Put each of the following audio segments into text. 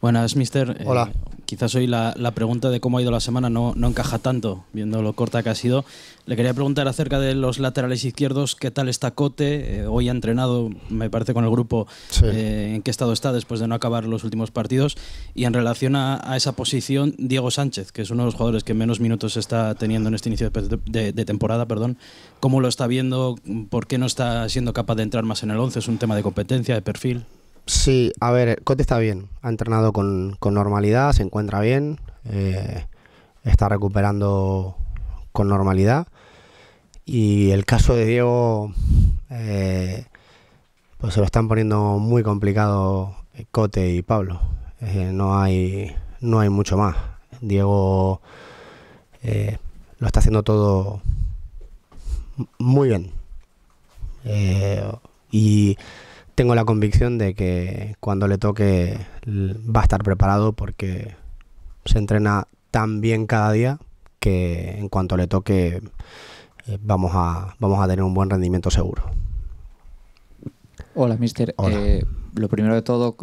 Buenas, mister. Eh, Hola. quizás hoy la, pregunta de cómo ha ido la semana no, no, encaja tanto, viendo lo corta que ha sido. Le quería preguntar acerca de los laterales izquierdos, qué tal está Cote. Eh, hoy ha entrenado, me parece, con el grupo, eh, en qué estado está después de no acabar los últimos partidos. Y en relación a, esa posición, Diego Sánchez, que es uno de los jugadores que menos minutos está teniendo en este inicio de, temporada, perdón. ¿cómo lo está viendo? ¿Por qué no está siendo capaz de entrar más en el 11? ¿Es un tema de competencia, de perfil? Sí, a ver, Cote está bien, ha entrenado con, normalidad, se encuentra bien, eh, está recuperando con normalidad. Y el caso de Diego, eh, pues se lo están poniendo muy complicado eh, Cote y Pablo. no, hay, no hay mucho más. Diego lo está haciendo todo muy bien. y tengo la convicción de que cuando le toque va a estar preparado porque se entrena tan bien cada día que en cuanto le toque eh, vamos a, vamos a tener un buen rendimiento seguro. Hola, mister. Eh, lo primero de todo,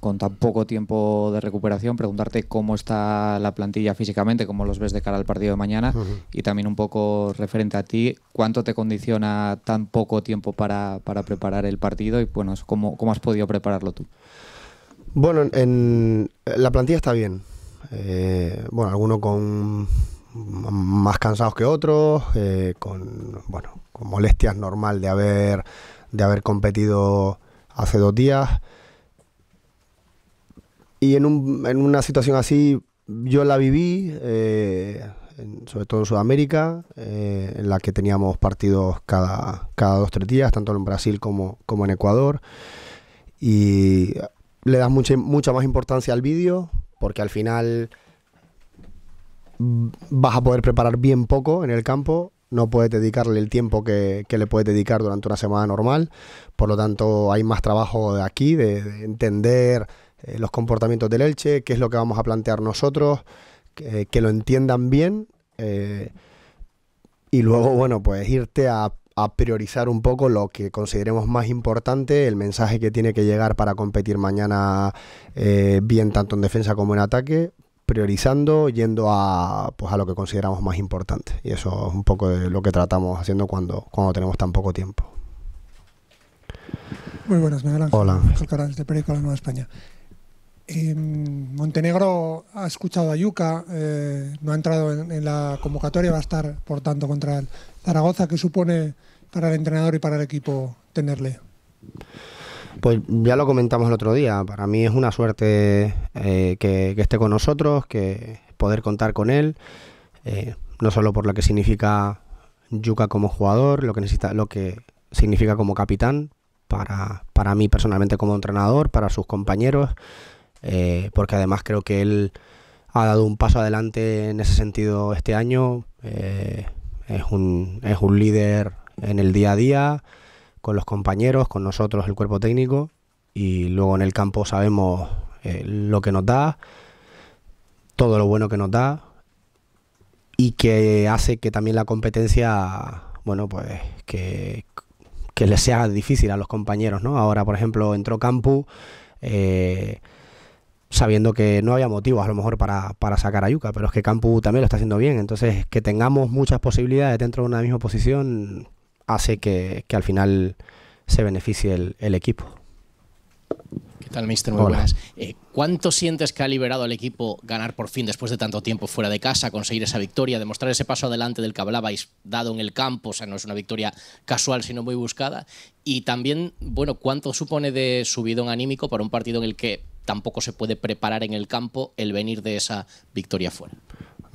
con tan poco tiempo de recuperación, preguntarte cómo está la plantilla físicamente, cómo los ves de cara al partido de mañana y también un poco referente a ti, cuánto te condiciona tan poco tiempo para, preparar el partido y bueno, cómo, has podido prepararlo tú. Bueno, en, la plantilla está bien. Eh, bueno, algunos con más cansados que otros, eh, con bueno, con molestias normal de haber de haber competido hace dos días. Y en, un, en una situación así yo la viví, eh, sobre todo en Sudamérica, eh, en la que teníamos partidos cada, cada dos, tres días, tanto en Brasil como, como en Ecuador. Y le das mucha, mucha más importancia al vídeo, porque al final mm, vas a poder preparar bien poco en el campo no puedes dedicarle el tiempo que, le puedes dedicar durante una semana normal, por lo tanto hay más trabajo de aquí de, entender eh, los comportamientos del Elche, qué es lo que vamos a plantear nosotros, que, eh, lo entiendan bien eh, y luego, bueno, pues irte a, priorizar un poco lo que consideremos más importante, el mensaje que tiene que llegar para competir mañana bien tanto en defensa como en ataque, priorizando, yendo a, pues a lo que consideramos más importante. Y eso es un poco lo que tratamos haciendo cuando, cuando tenemos tan poco tiempo. Muy buenas, Miguel Ángel. Hola. Ángel de Perico La Nueva España. Em, Montenegro ha escuchado a Yuca, eh, no ha entrado en, en, la convocatoria, va a estar, por tanto, contra el Zaragoza. ¿Qué supone para el entrenador y para el equipo tenerle? Pues ya lo comentamos el otro día, para mí es una suerte eh, que, esté con nosotros, que poder contar con él, eh, no solo por lo que significa Yuka como jugador, lo que, necesita, lo que significa como capitán, para, mí personalmente como entrenador, para sus compañeros, eh, porque además creo que él ha dado un paso adelante en ese sentido este año, es, un, es un líder en el día a día con los compañeros, con nosotros, el cuerpo técnico, y luego en el campo sabemos eh, lo que nos da, todo lo bueno que nos da, y que hace que también la competencia, bueno, pues que, que les sea difícil a los compañeros, ¿no? Ahora, por ejemplo, entró Campu eh, sabiendo que no había motivos a lo mejor para, para, sacar a Yuka, pero es que Campu también lo está haciendo bien, entonces que tengamos muchas posibilidades dentro de una misma posición hace que, al final se beneficie el, equipo. ¿Qué tal, Mister? Muy buenas. Eh, ¿Cuánto sientes que ha liberado al equipo ganar por fin después de tanto tiempo fuera de casa, conseguir esa victoria, demostrar ese paso adelante del que hablabais dado en el campo? O sea, no es una victoria casual, sino muy buscada. Y también, bueno, ¿cuánto supone de subidón anímico para un partido en el que tampoco se puede preparar en el campo el venir de esa victoria fuera?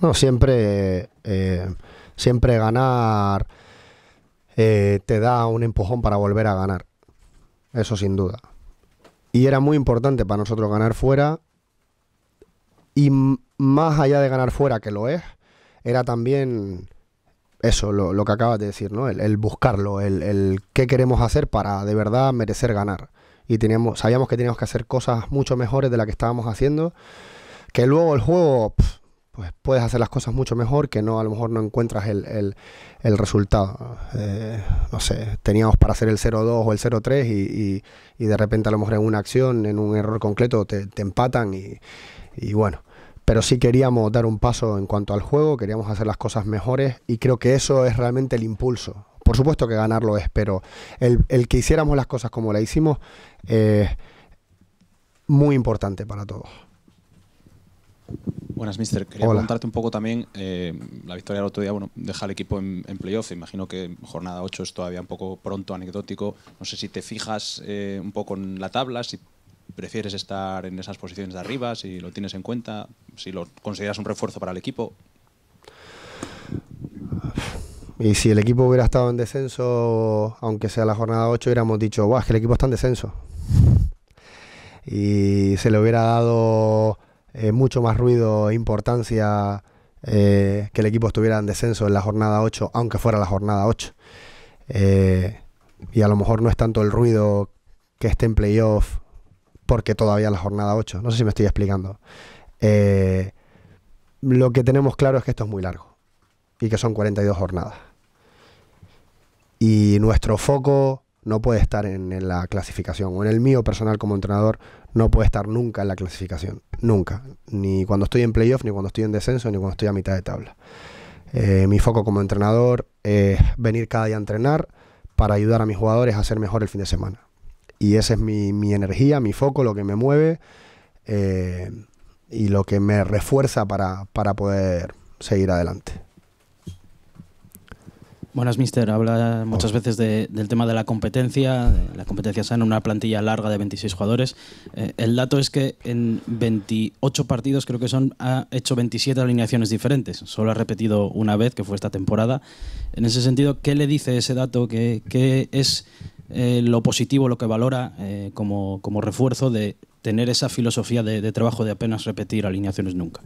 No, siempre, eh, siempre ganar eh, te da un empujón para volver a ganar. Eso sin duda. Y era muy importante para nosotros ganar fuera. Y más allá de ganar fuera, que lo es, era también eso, lo, que acabas de decir, ¿no? El, buscarlo, el, qué queremos hacer para de verdad merecer ganar. Y teníamos, sabíamos que teníamos que hacer cosas mucho mejores de las que estábamos haciendo. Que luego el juego pues puedes hacer las cosas mucho mejor que no a lo mejor no encuentras el, resultado. Eh, no sé, teníamos para hacer el 0-2 o el 0-3 y, de repente a lo mejor en una acción, en un error concreto, te, empatan y, bueno. Pero sí queríamos dar un paso en cuanto al juego, queríamos hacer las cosas mejores y creo que eso es realmente el impulso. Por supuesto que ganarlo es, pero el, el que hiciéramos las cosas como la hicimos es muy importante para todos. Buenas, Mister. Quería contarte un poco también, eh, la victoria del otro día, bueno, deja al equipo en, playoff, imagino que jornada 8 es todavía un poco pronto, anecdótico, no sé si te fijas eh, un poco en la tabla, si prefieres estar en esas posiciones de arriba, si lo tienes en cuenta, si lo consideras un refuerzo para el equipo. Y si el equipo hubiera estado en descenso, aunque sea la jornada 8, hubiéramos dicho, es que el equipo está en descenso. Y se le hubiera dado eh, mucho más ruido e importancia eh, que el equipo estuviera en descenso en la jornada 8, aunque fuera la jornada 8. Eh, y a lo mejor no es tanto el ruido que esté en playoff porque todavía la jornada 8. No sé si me estoy explicando. lo que tenemos claro es que esto es muy largo y que son 42 jornadas. Y nuestro foco no puede estar en, la clasificación, o en el mío personal como entrenador, no puede estar nunca en la clasificación. Nunca. Ni cuando estoy en playoff, ni cuando estoy en descenso, ni cuando estoy a mitad de tabla. Eh, mi foco como entrenador es venir cada día a entrenar para ayudar a mis jugadores a ser mejor el fin de semana. Y esa es mi, energía, mi foco, lo que me mueve eh, y lo que me refuerza para poder seguir adelante. Buenas, mister. Habla muchas veces del tema de la competencia, la competencia sana, una plantilla larga de 26 jugadores. Eh, el dato es que en 28 partidos, creo que son, ha hecho 27 alineaciones diferentes. Solo ha repetido una vez, que fue esta temporada. En ese sentido, ¿qué le dice ese dato? ¿Qué, es eh, lo positivo, lo que valora eh, como, como, refuerzo de tener esa filosofía de, de trabajo de apenas repetir alineaciones nunca?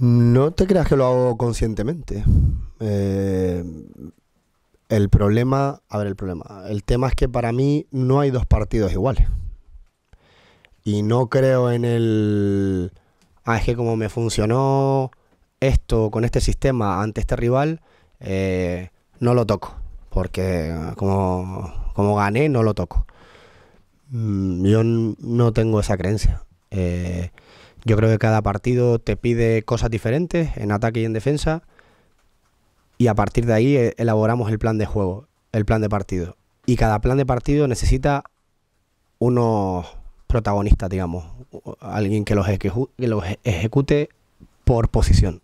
No te creas que lo hago conscientemente. Eh, el problema, a ver, el problema. El tema es que para mí no hay dos partidos iguales. Y no creo en el. Ah, es que como me funcionó esto con este sistema ante este rival, eh, no lo toco. Porque ah, como, como gané, no lo toco. Mm, yo no tengo esa creencia. Eh, yo creo que cada partido te pide cosas diferentes en ataque y en defensa y a partir de ahí eh, elaboramos el plan de juego, el plan de partido. Y cada plan de partido necesita unos protagonistas, digamos, alguien que los, que los e, ejecute por posición.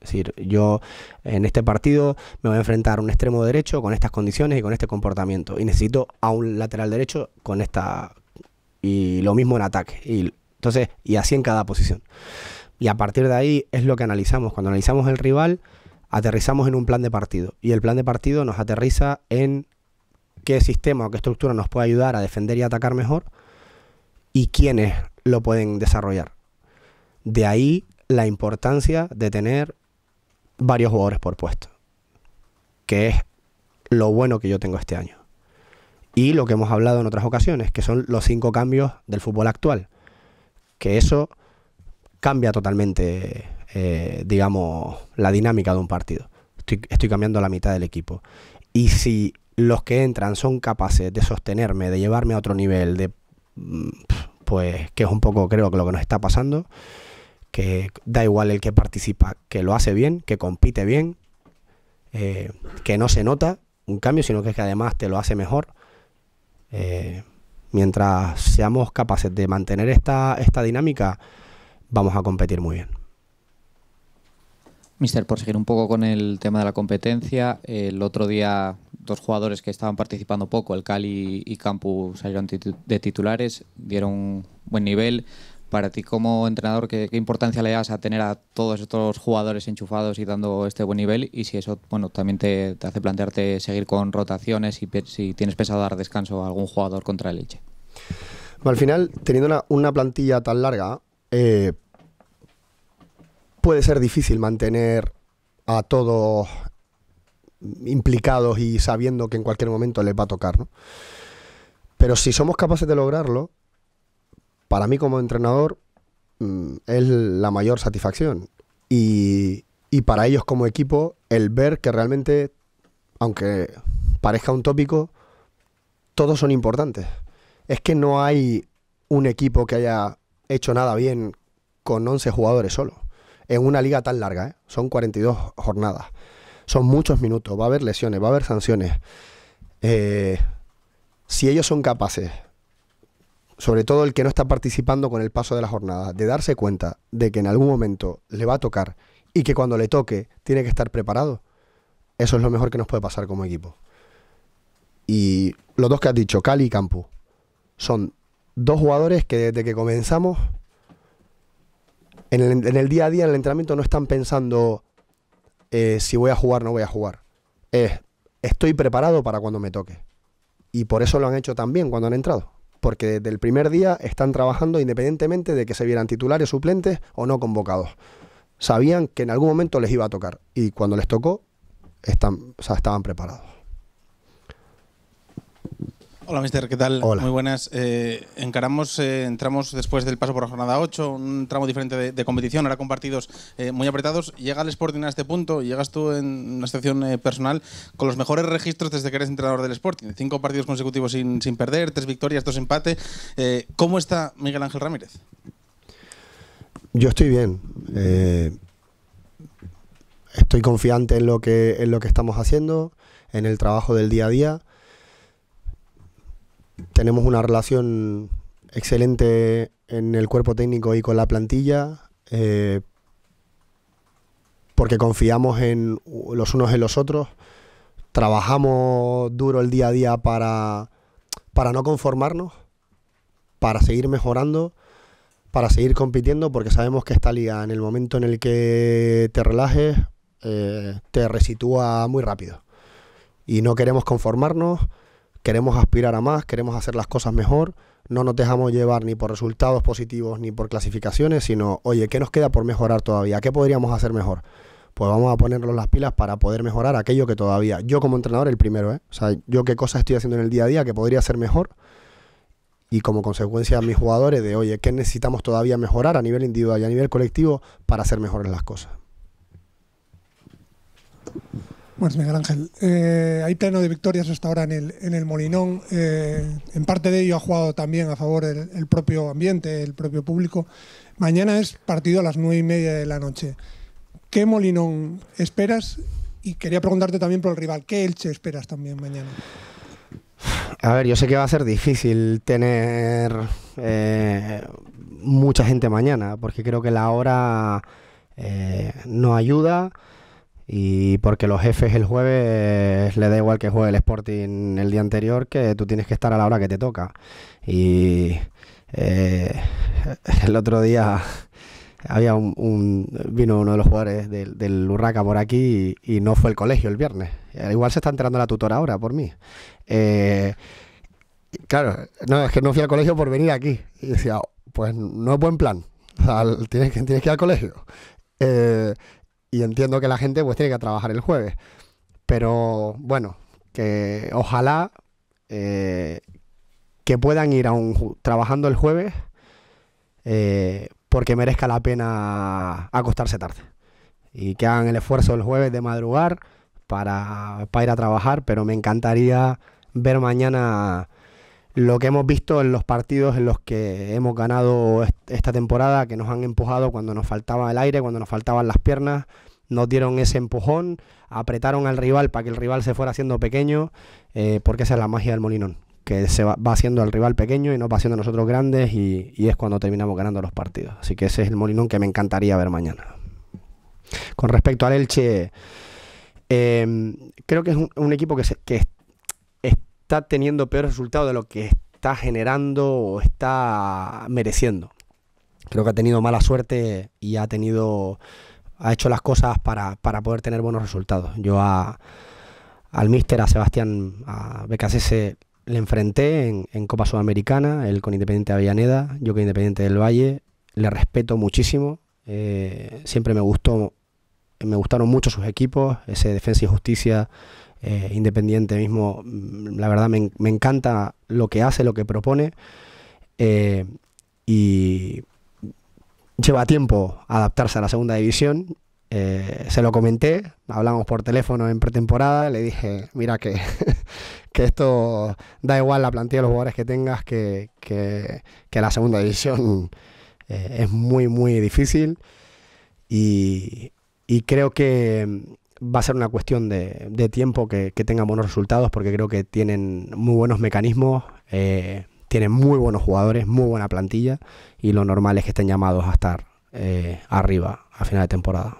Es decir, yo en este partido me voy a enfrentar a un extremo derecho con estas condiciones y con este comportamiento. Y necesito a un lateral derecho con esta. Y lo mismo en ataque. Y entonces, y así en cada posición. Y a partir de ahí es lo que analizamos. Cuando analizamos el rival, aterrizamos en un plan de partido. Y el plan de partido nos aterriza en qué sistema o qué estructura nos puede ayudar a defender y atacar mejor y quiénes lo pueden desarrollar. De ahí la importancia de tener varios jugadores por puesto, que es lo bueno que yo tengo este año. Y lo que hemos hablado en otras ocasiones, que son los cinco cambios del fútbol actual que eso cambia totalmente, eh, digamos, la dinámica de un partido. Estoy, cambiando la mitad del equipo. Y si los que entran son capaces de sostenerme, de llevarme a otro nivel, de mm, pues que es un poco creo que lo que nos está pasando, que da igual el que participa, que lo hace bien, que compite bien, eh, que no se nota un cambio, sino que, es que además te lo hace mejor. Eh, Mientras seamos capaces de mantener esta, esta dinámica, vamos a competir muy bien. Mister, por seguir un poco con el tema de la competencia, el otro día dos jugadores que estaban participando poco, el Cali y Campus, salieron de titulares, dieron buen nivel. Para ti como entrenador, ¿qué, importancia le das a tener a todos estos jugadores enchufados y dando este buen nivel? Y si eso bueno, también te, hace plantearte seguir con rotaciones y si tienes pensado dar descanso a algún jugador contra el leche Al final, teniendo una, plantilla tan larga, eh, puede ser difícil mantener a todos implicados y sabiendo que en cualquier momento les va a tocar, ¿no? Pero si somos capaces de lograrlo, para mí como entrenador mm, es la mayor satisfacción. Y, y para ellos como equipo, el ver que realmente, aunque parezca un tópico, todos son importantes. Es que no hay un equipo que haya hecho nada bien con 11 jugadores solo. En una liga tan larga, ¿eh? son 42 jornadas. Son muchos minutos, va a haber lesiones, va a haber sanciones. Eh, si ellos son capaces sobre todo el que no está participando con el paso de la jornada, de darse cuenta de que en algún momento le va a tocar y que cuando le toque tiene que estar preparado, eso es lo mejor que nos puede pasar como equipo. Y los dos que has dicho, Cali y Campu, son dos jugadores que desde que comenzamos, en el, día a día, en el entrenamiento, no están pensando eh, si voy a jugar o no voy a jugar. Es, estoy preparado para cuando me toque. Y por eso lo han hecho también cuando han entrado porque desde el primer día están trabajando independientemente de que se vieran titulares, suplentes o no convocados. Sabían que en algún momento les iba a tocar y cuando les tocó están, estaban preparados. Hola, mister, ¿qué tal? Muy buenas. Eh, encaramos, eh, entramos después del paso por la jornada 8, un tramo diferente de, competición, ahora con partidos eh, muy apretados. Llega el Sporting a este punto, llegas tú en una situación personal con los mejores registros desde que eres entrenador del Sporting. Cinco partidos consecutivos sin, perder, tres victorias, dos empates. ¿Cómo está Miguel Ángel Ramírez? Yo estoy bien. estoy confiante en lo, que, en lo que estamos haciendo, en el trabajo del día a día tenemos una relación excelente en el cuerpo técnico y con la plantilla, eh, porque confiamos en los unos en los otros, trabajamos duro el día a día para, no conformarnos, para seguir mejorando, para seguir compitiendo, porque sabemos que esta liga en el momento en el que te relajes, eh, te resitúa muy rápido. Y no queremos conformarnos, queremos aspirar a más, queremos hacer las cosas mejor, no nos dejamos llevar ni por resultados positivos ni por clasificaciones, sino, oye, ¿qué nos queda por mejorar todavía? ¿Qué podríamos hacer mejor? Pues vamos a ponernos las pilas para poder mejorar aquello que todavía, yo como entrenador el primero, ¿eh? o sea, yo qué cosas estoy haciendo en el día a día que podría ser mejor y como consecuencia a mis jugadores de, oye, ¿qué necesitamos todavía mejorar a nivel individual y a nivel colectivo para hacer mejores las cosas? Bueno, Miguel Ángel. Eh, hay pleno de victorias hasta ahora en el, en el Molinón. Eh, en parte de ello ha jugado también a favor el, propio ambiente, el propio público. Mañana es partido a las nueve y media de la noche. ¿Qué Molinón esperas? Y quería preguntarte también por el rival. ¿Qué Elche esperas también mañana? A ver, yo sé que va a ser difícil tener eh, mucha gente mañana, porque creo que la hora no ayuda y porque los jefes el jueves le da igual que juegue el Sporting el día anterior que tú tienes que estar a la hora que te toca y eh, el otro día había un, vino uno de los jugadores del, Urraca por aquí y, no fue el colegio el viernes eh, igual se está enterando la tutora ahora por mí eh, claro no es que no fui al colegio por venir aquí y decía oh, pues no es buen plan tienes que tienes que ir al colegio eh, y entiendo que la gente pues tiene que trabajar el jueves. Pero bueno, que ojalá eh, que puedan ir a un, trabajando el jueves eh, porque merezca la pena acostarse tarde. Y que hagan el esfuerzo el jueves de madrugar para, para ir a trabajar, pero me encantaría ver mañana lo que hemos visto en los partidos en los que hemos ganado esta temporada, que nos han empujado cuando nos faltaba el aire, cuando nos faltaban las piernas, nos dieron ese empujón, apretaron al rival para que el rival se fuera haciendo pequeño, eh, porque esa es la magia del Molinón, que se va, haciendo al rival pequeño y nos va haciendo nosotros grandes y, es cuando terminamos ganando los partidos. Así que ese es el Molinón que me encantaría ver mañana. Con respecto al Elche... Em, creo que es un, equipo que, se, que, está teniendo peor resultado de lo que está generando o está mereciendo. Creo que ha tenido mala suerte y ha tenido ha hecho las cosas para, para poder tener buenos resultados. Yo a, al míster, a Sebastián a Becasese, le enfrenté en, Copa Sudamericana, él con Independiente de Avellaneda, yo con Independiente del Valle, le respeto muchísimo, eh, siempre me gustó, me gustaron mucho sus equipos, ese Defensa y Justicia eh, independiente mismo, la verdad me, encanta lo que hace, lo que propone eh, y lleva tiempo adaptarse a la segunda división. Eh, se lo comenté, hablamos por teléfono en pretemporada, le dije, mira que, esto da igual la plantilla de los jugadores que tengas, que, la segunda división es muy, muy difícil y, y creo que va a ser una cuestión de, tiempo que, tengan buenos resultados porque creo que tienen muy buenos mecanismos, eh, tienen muy buenos jugadores, muy buena plantilla y lo normal es que estén llamados a estar eh, arriba a final de temporada.